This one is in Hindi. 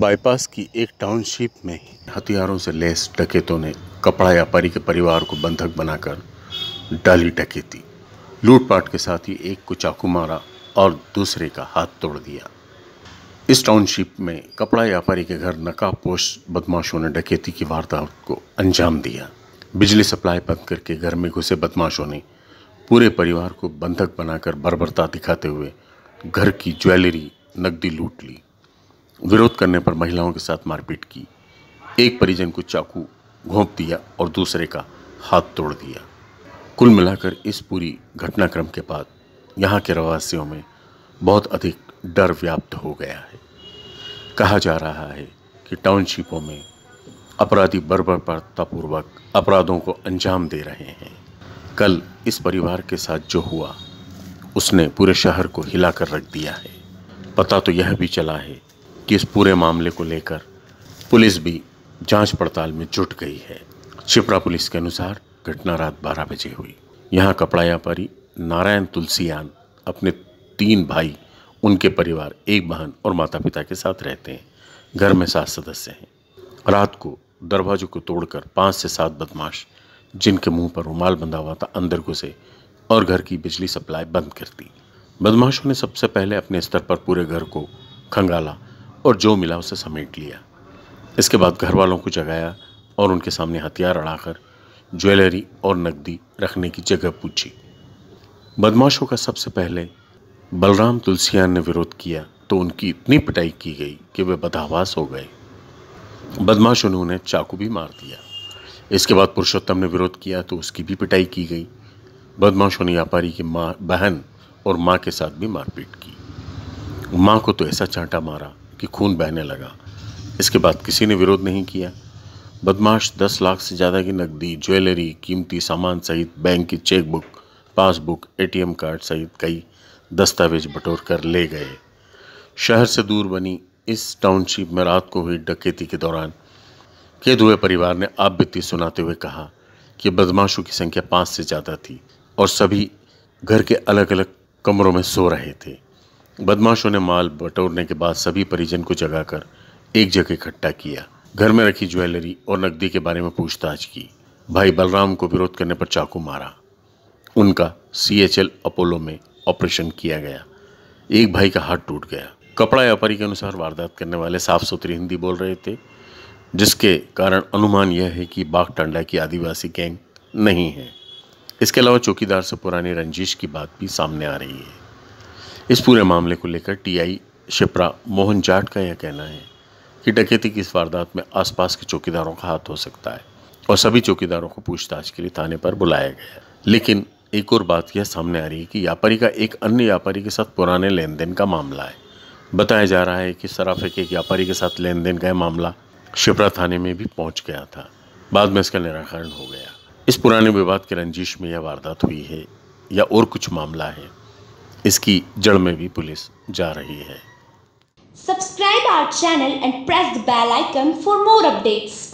बाईपास की एक टाउनशिप में हथियारों से लैस डकेतों ने कपड़ा व्यापारी के परिवार को बंधक बनाकर डाली डकेती लूटपाट के साथ ही एक को चाकू मारा और दूसरे का हाथ तोड़ दिया इस टाउनशिप में कपड़ा व्यापारी के घर नकाबपोश बदमाशों ने डकेती की वारदात को अंजाम दिया बिजली सप्लाई बंद करके घर में घुसे बदमाशों ने पूरे परिवार को बंधक बनाकर बर्बरता दिखाते हुए घर की ज्वेलरी नकदी लूट ली विरोध करने पर महिलाओं के साथ मारपीट की एक परिजन को चाकू घोंप दिया और दूसरे का हाथ तोड़ दिया कुल मिलाकर इस पूरी घटनाक्रम के बाद यहाँ के रहवासियों में बहुत अधिक डर व्याप्त हो गया है कहा जा रहा है कि टाउनशिपों में अपराधी बर्बरतापूर्वक अपराधों को अंजाम दे रहे हैं कल इस परिवार के साथ जो हुआ उसने पूरे शहर को हिलाकर रख दिया है पता तो यह भी चला है कि इस पूरे मामले को लेकर पुलिस भी जांच पड़ताल में जुट गई है छिपरा पुलिस के अनुसार घटना रात 12 बजे हुई यहाँ कपड़ा व्यापारी नारायण तुलसीयान अपने तीन भाई उनके परिवार एक बहन और माता पिता के साथ रहते हैं घर में सात सदस्य हैं रात को दरवाजों को तोड़कर पाँच से सात बदमाश जिनके मुंह पर रुमाल बंधा हुआ था अंदर घुसे और घर की बिजली सप्लाई बंद कर दी बदमाशों ने सबसे पहले अपने स्तर पर पूरे घर को खंगाला और जो मिला उसे समेट लिया इसके बाद घर वालों को जगाया और उनके सामने हथियार अड़ाकर ज्वेलरी और नकदी रखने की जगह पूछी बदमाशों का सबसे पहले बलराम तुलसियान ने विरोध किया तो उनकी इतनी पिटाई की गई कि वे बदहवास हो गए बदमाशों ने उन्हें चाकू भी मार दिया इसके बाद पुरुषोत्तम ने विरोध किया तो उसकी भी पिटाई की गई बदमाशों ने व्यापारी की माँ बहन और माँ के साथ भी मारपीट की माँ को तो ऐसा चांटा मारा कि खून बहने लगा इसके बाद किसी ने विरोध नहीं किया बदमाश दस लाख से ज़्यादा की नकदी ज्वेलरी कीमती सामान सहित बैंक की चेकबुक पासबुक एटीएम कार्ड सहित कई दस्तावेज बटोर कर ले गए शहर से दूर बनी इस टाउनशिप में रात को हुई डकैती के दौरान कैद हुए परिवार ने आप बीती सुनाते हुए कहा कि बदमाशों की संख्या पाँच से ज़्यादा थी और सभी घर के अलग अलग कमरों में सो रहे थे बदमाशों ने माल बटोरने के बाद सभी परिजन को जगाकर एक जगह इकट्ठा किया घर में रखी ज्वेलरी और नकदी के बारे में पूछताछ की भाई बलराम को विरोध करने पर चाकू मारा उनका सीएचएल अपोलो में ऑपरेशन किया गया एक भाई का हाथ टूट गया कपड़ा व्यापारी के अनुसार वारदात करने वाले साफ सुथरी हिंदी बोल रहे थे जिसके कारण अनुमान यह है कि बाघ टंडा की आदिवासी गैंग नहीं है इसके अलावा चौकीदार से पुरानी रंजिश की बात भी सामने आ रही है इस पूरे मामले को लेकर टीआई शिप्रा मोहन जाट का यह कहना है कि डकैती की इस वारदात में आसपास के चौकीदारों का हाथ हो सकता है और सभी चौकीदारों को पूछताछ के लिए थाने पर बुलाया गया लेकिन एक और बात यह सामने आ रही है कि व्यापारी का एक अन्य व्यापारी के साथ पुराने लेन देन का मामला है बताया जा रहा है कि सराफे के एक व्यापारी के साथ लेन देन का मामला शिप्रा थाने में भी पहुंच गया था बाद में इसका निराकरण हो गया इस पुराने विवाद के रंजिश में यह वारदात हुई है या और कुछ मामला है इसकी जड़ में भी पुलिस जा रही है subscribe our channel and press the bell icon for more updates